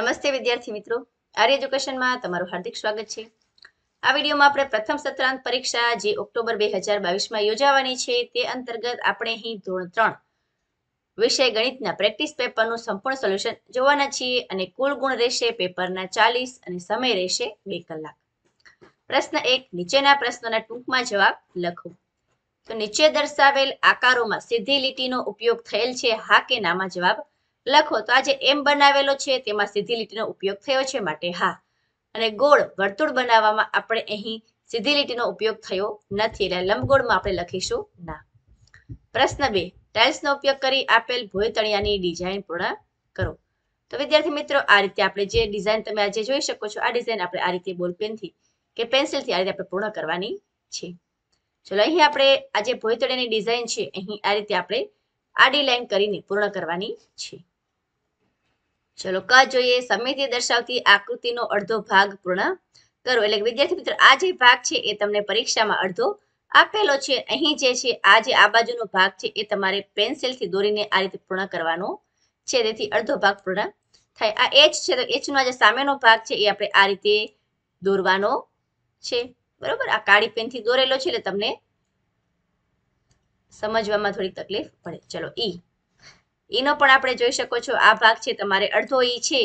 નમસ્તે વિદ્યાર્થી મિત્રો આર્ય એજ્યુકેશનમાં તમારું હાર્દિક સ્વાગત છે આ વિડીયોમાં આપણે પ્રથમ સત્રાંત પરીક્ષા જે ઓક્ટોબર બે હજાર બાવીસમાં યોજાવાની છે તે અંતર્ગત આપણે અહીં ધોરણ ત્રણ વિષય ગણિતના પ્રેક્ટિસ પેપરનું સંપૂર્ણ સોલ્યુશન જોવાના છીએ અને કુલ ગુણ રહેશે પેપરના ચાલીસ અને સમય રહેશે બે કલાક પ્રશ્ન એક નીચેના પ્રશ્નોના ટૂંકમાં જવાબ લખો તો નીચે દર્શાવેલ આકારોમાં સીધી લીટીનો ઉપયોગ થયેલ છે હા કે નામાં જવાબ લખો તો આજે એમ બનાવેલો છે તેમાં સીધી લીટીનો ઉપયોગ થયો છે માટે હા અને ગોળ વર્તુળ બનાવવામાં આપણે અહીં સીધી લીટીનો ઉપયોગ થયો નથી એટલે લંબગોળમાં આપણે લખીશું ના પ્રશ્ન બે ટાઇલ્સનો ઉપયોગ કરી આપેલ ભોયતળિયાની ડિઝાઇન પૂર્ણ કરો તો વિદ્યાર્થી મિત્રો આ રીતે આપણે જે ડિઝાઇન તમે આજે જોઈ શકો છો આ ડિઝાઇન આપણે આ રીતે બોલપેનથી કે પેન્સિલથી આ રીતે આપણે પૂર્ણ કરવાની છે ચલો અહીં આપણે આજે ભોયતળિયાની ડિઝાઇન છે અહીં આ રીતે આપણે આડી લાઈન કરીને પૂર્ણ કરવાની છે ચલો ક જોઈએ સમિતિ દર્શાવતી આકૃતિનો અડધો ભાગ પૂર્ણ કરો એટલે વિદ્યાર્થી મિત્રો આ જે ભાગ છે એ તમને પરીક્ષામાં અડધો આપેલો છે અહીં જે છે આ જે આ બાજુનો ભાગ છે એ તમારે પેન્સિલથી દોરીને આ રીતે પૂર્ણ કરવાનો છે તેથી અડધો ભાગ પૂર્ણ થાય આ એચ છે તો એચનો જે સામેનો ભાગ છે એ આપણે આ રીતે દોરવાનો છે બરોબર આ કાળી પેનથી દોરેલો છે એટલે તમને સમજવામાં થોડી તકલીફ પડે ચલો ઈ e. એનો પણ આપણે જોઈ શકો છો આ ભાગ છે તમારે અડધો ઈ છે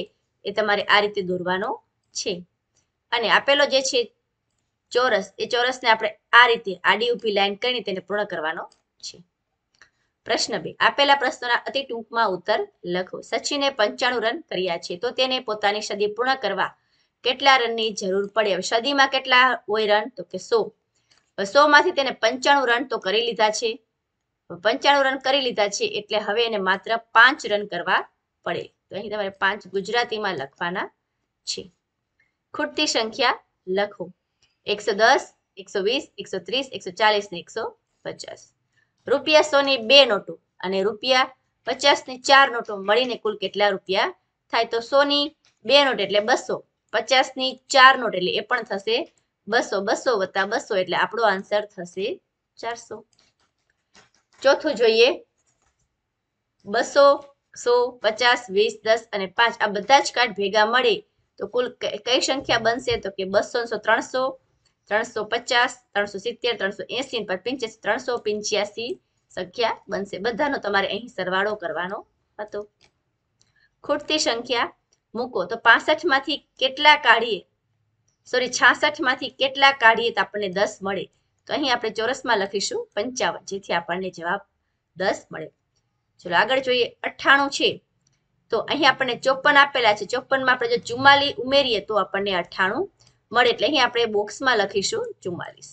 એ તમારે આ રીતે દોરવાનો છે અને આપેલો જે છે ચોરસ એ ચોરસને આપણે આ રીતે આડી ઉભી લાઈન કરીને તેને પૂર્ણ કરવાનો છે પ્રશ્ન બે આપેલા પ્રશ્નોના અતિ ટૂંકમાં ઉત્તર લખો સચિને પંચાણું રન કર્યા છે તો તેને પોતાની સદી પૂર્ણ કરવા કેટલા રનની જરૂર પડે સદીમાં કેટલા હોય રન તો કે સો સો માંથી તેને પંચાણું રન તો કરી લીધા છે પંચાણું રન કરી લીધા છે એટલે હવે એને માત્ર પાંચ રન કરવા પડે તો અહીં તમારે પાંચ ગુજરાતીમાં લખવાના છે ખૂટતી સંખ્યા લખો એકસો દસ એકસો વીસ એકસો ત્રીસ એકસો ચાલીસ ને એકસો પચાસ રૂપિયા સો બે નોટો અને રૂપિયા પચાસ ની ચાર નોટો મળીને કુલ કેટલા રૂપિયા થાય તો સો ની બે નોટ એટલે બસો પચાસ ની ચાર નોટ એટલે એ પણ થશે બસો બસો વત્તા બસો એટલે આપણો આન્સર થશે ચારસો ચોથું જોઈએ બસો સો પચાસ વીસ દસ અને પાંચ આ બધા જ કાર્ડ ભેગા મળે તો કુલ કઈ સંખ્યા બનશે તો કે બસો ત્રણસો ત્રણસો પચાસ ત્રણસો સિત્તેર ત્રણસો એસી પંચ્યાસી ત્રણસો પંચ્યાસી સંખ્યા બનશે બધાનો તમારે અહીં સરવાળો કરવાનો હતો ખૂટતી સંખ્યા મૂકો તો પાસઠ માંથી કેટલા કાઢીએ સોરી છાસઠ માંથી કેટલા કાઢીએ તો આપણને દસ મળે તો અહીં આપણે ચોરસમાં લખીશું પંચાવન જેથી આપણને જવાબ દસ મળે ચલો આગળ જોઈએ અઠ્ઠાણું છે તો અહીં આપણને ચોપન આપેલા છે ચોપનમાં આપણે જો ચુમ્માલી ઉમેરીએ તો આપણને અઠ્ઠાણું મળે એટલે અહીં આપણે બોક્સમાં લખીશું ચુમ્માલીસ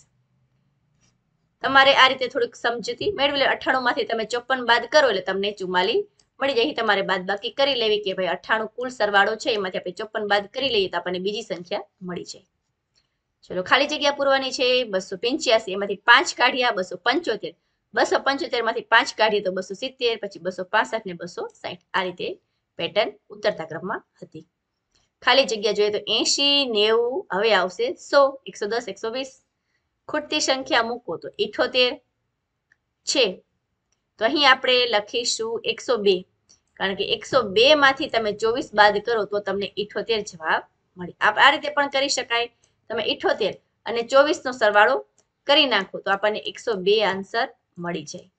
તમારે આ રીતે થોડીક સમજૂતી મેળવી લે અઠ્ઠાણુંમાંથી તમે ચોપન બાદ કરો એટલે તમને ચુમ્માલી મળી જાય તમારે બાદ બાકી કરી લેવી કે ભાઈ અઠ્ઠાણું કુલ સરવાળો છે એમાંથી આપણે ચોપન બાદ કરી લઈએ તો આપણને બીજી સંખ્યા મળી જાય ચલો ખાલી જગ્યા પૂરવાની છે બસો પંચ્યાસી એમાંથી પાંચ કાઢ્યા બસો પંચોતેર બસો પંચોતેર માંથી પાંચ કાઢીએ તો બસો સિત્તેર પછી બસો પાસઠ ને બસો સાઠ આ રીતે પેટર્ન ઉતરતા ક્રમમાં હતી ખાલી જગ્યા જોઈએ તો એસી નેવું હવે આવશે સો એકસો દસ એકસો વીસ ખૂટતી સંખ્યા મૂકો તો ઇઠોતેર છે તો અહીં આપણે લખીશું એકસો બે કારણ કે એકસો બે માંથી તમે ચોવીસ બાદ કરો તો તમને ઇઠોતેર જવાબ મળે આ રીતે પણ કરી શકાય તમે ઇઠોતેર અને ચોવીસનો સરવાળો કરી નાખો તો આપણને એકસો બે આન્સર મળી જાય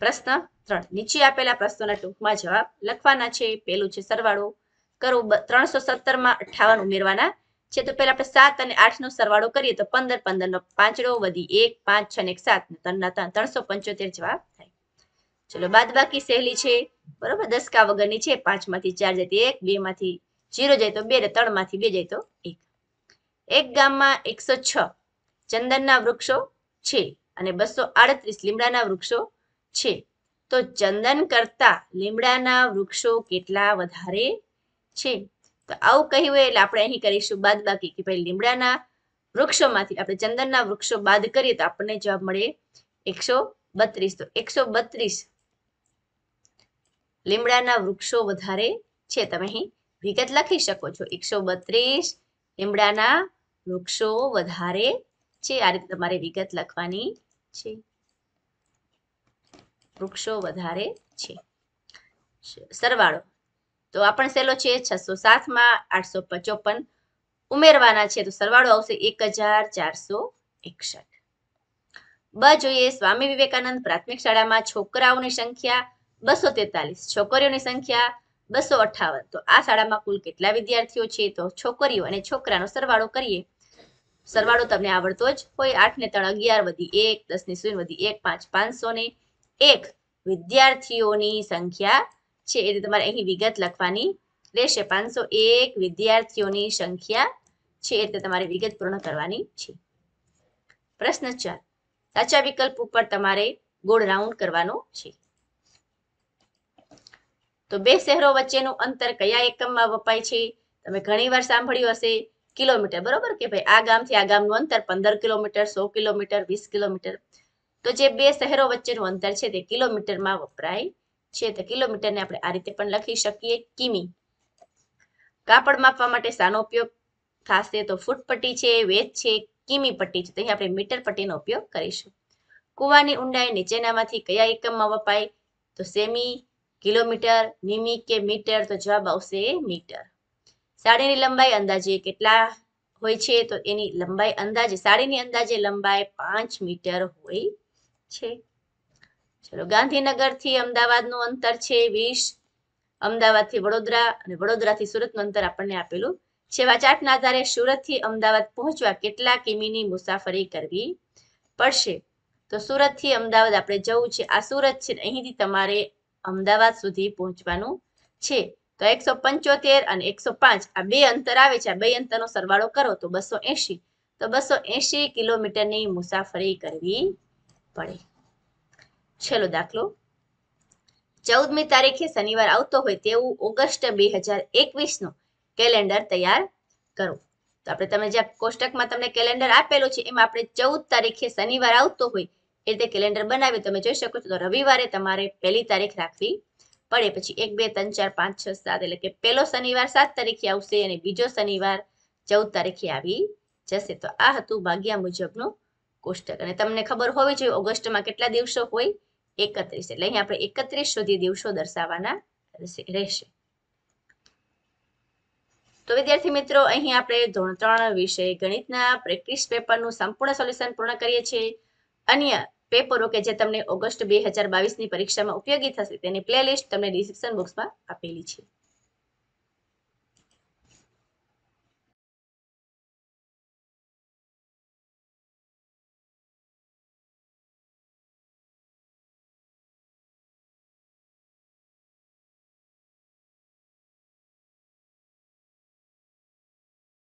પ્રશ્ન ત્રણ નીચે આપેલા પ્રશ્નોના ટૂંકમાં જવાબ લખવાના છે પેલું છે સરવાળો કરો ત્રણસો સત્તરમાં અઠાવન ઉમેરવાના છે તો પહેલા આપણે સાત અને આઠ નો સરવાળો કરીએ તો પંદર પંદરનો પાંચડો વધી એક પાંચ છ ને સાત ત્રણસો પંચોતેર જવાબ થાય ચલો બાદ બાકી સહેલી છે બરોબર દસ કા વગરની છે પાંચમાંથી ચાર જાય તો એક બેમાંથી જીરો જાય તો બે ત્રણ માંથી બે જાય તો એક એક ગામમાં એકસો છ ચંદનના વૃક્ષો છે અને બસો આડત્રીસ લીમડાના વૃક્ષો છે તો ચંદન કરતા લીમડાના વૃક્ષો કેટલા વધારે છે તો આવું કહ્યું એટલે આપણે અહીં કરીશું બાદ બાકી કે ભાઈ લીમડાના વૃક્ષોમાંથી આપણે ચંદનના વૃક્ષો બાદ કરીએ તો આપણને જવાબ મળે એકસો બત્રીસ તો એકસો બત્રીસ લીમડાના વૃક્ષો વધારે છે તમે અહીં વિગત લખી શકો છો એકસો બત્રીસ લીમડાના વૃક્ષો વધારે છે આ રીતે તમારે વિગત લખવાની છે વૃક્ષો વધારે છે સરવાળો તો આપણ સહેલો છે છસો સાતમાં આઠસો પચોપન ઉમેરવાના છે તો સરવાળો આવશે એક હજાર ચારસો એકસઠ બ જોઈએ સ્વામી વિવેકાનંદ પ્રાથમિક શાળામાં છોકરાઓની સંખ્યા બસો તેતાલીસ છોકરીઓની સંખ્યા બસો અઠાવન તો આ શાળામાં કુલ કેટલા વિદ્યાર્થીઓ છે તો છોકરીઓ અને છોકરાનો સરવાળો કરીએ સરવાળો તમને આવડતો જ હોય આઠ ને ત્રણ અગિયાર વધી એક દસ ને શૂન્ય વધી એક પાંચ પાંચસો ને એક વિદ્યાર્થીઓની સંખ્યા છે એટલે તમારે અહીં વિગત લખવાની રહેશે પાંચસો એક વિદ્યાર્થીઓની સંખ્યા છે એટલે તમારે વિગત પૂર્ણ કરવાની છે પ્રશ્ન ચાર સાચા વિકલ્પ ઉપર તમારે ગોળ રાઉન્ડ કરવાનો છે તો બે શહેરો વચ્ચેનું અંતર કયા એકમમાં વપાય છે તમે ઘણીવાર સાંભળ્યું હશે કિલોમીટર બરોબર કે ભાઈ આ ગામથી આ ગામનું અંતર પંદર કિલોમીટર સો કિલોમીટર વીસ કિલોમીટર તો જે બે શહેરો વચ્ચેનું અંતર છે તે કિલોમીટરમાં વપરાય છે તો કિલોમીટરને આપણે આ રીતે પણ લખી શકીએ કિમી કાપડ માપવા માટે શાનો ઉપયોગ થશે તો ફૂટ પટ્ટી છે વેચ છે કિમી પટ્ટી છે તો અહીં આપણે મીટર પટ્ટીનો ઉપયોગ કરીશું કૂવાની ઊંડાઈ નીચેનામાંથી કયા એકમમાં વપાય તો સેમી કિલોમીટર નિમી કે મીટર તો જવાબ આવશે મીટર સાડીની લંબાઈ અંદાજે કેટલા હોય છે તો એની લંબાઈ અંદાજે સાડીની અંદાજે લંબાઈ પાંચ મીટર હોય છે ચલો ગાંધીનગરથી અમદાવાદનું અંતર છે વીસ અમદાવાદથી વડોદરા અને વડોદરાથી સુરતનું અંતર આપણને આપેલું છે વાચાટના આધારે સુરતથી અમદાવાદ પહોંચવા કેટલા કિમીની મુસાફરી કરવી પડશે તો સુરતથી અમદાવાદ આપણે જવું છે આ સુરત છે અહીંથી તમારે અમદાવાદ સુધી પહોંચવાનું છે તો એકસો પંચોતેર અને એકસો પાંચ આ બે અંતર આવે છે આ બે અંતરનો સરવાળો કરો તો બસો એંશી તો બસો એંશી કિલોમીટરની મુસાફરી કરવી પડે છેલ્લો દાખલો ચૌદમી તારીખે શનિવાર આવતો હોય તેવું ઓગસ્ટ બે હજાર એકવીસનું કેલેન્ડર તૈયાર કરો તો આપણે તમે જ્યાં કોષ્ટકમાં તમને કેલેન્ડર આપેલું છે એમાં આપણે ચૌદ તારીખે શનિવાર આવતો હોય એ રીતે કેલેન્ડર બનાવી તમે જોઈ શકો છો તો રવિવારે તમારે પહેલી તારીખ રાખવી પડે પછી એક બે ત્રણ ચાર પાંચ છ સાત એટલે કે પહેલો શનિવાર સાત તારીખે આવશે અને બીજો શનિવાર ચૌદ તારીખે આવી જશે તો આ હતું ભાગ્યા મુજબનું કોષ્ટક અને તમને ખબર હોવી જોઈએ ઓગસ્ટમાં કેટલા દિવસો હોય એકત્રીસ એટલે અહીં આપણે એકત્રીસ સુધી દિવસો દર્શાવવાના રહેશે તો વિદ્યાર્થી મિત્રો અહીં આપણે ધોરણ ત્રણ વિષય ગણિતના પ્રેક્ટિસ પેપરનું સંપૂર્ણ સોલ્યુશન પૂર્ણ કરીએ છીએ અન્ય પેપરો કે જે તમને ઓગસ્ટ બે હજાર બાવીસની પરીક્ષામાં ઉપયોગી થશે તેની પ્લેલિસ્ટ તમને ડિસ્ક્રિપ્શન બોક્સમાં આપેલી છે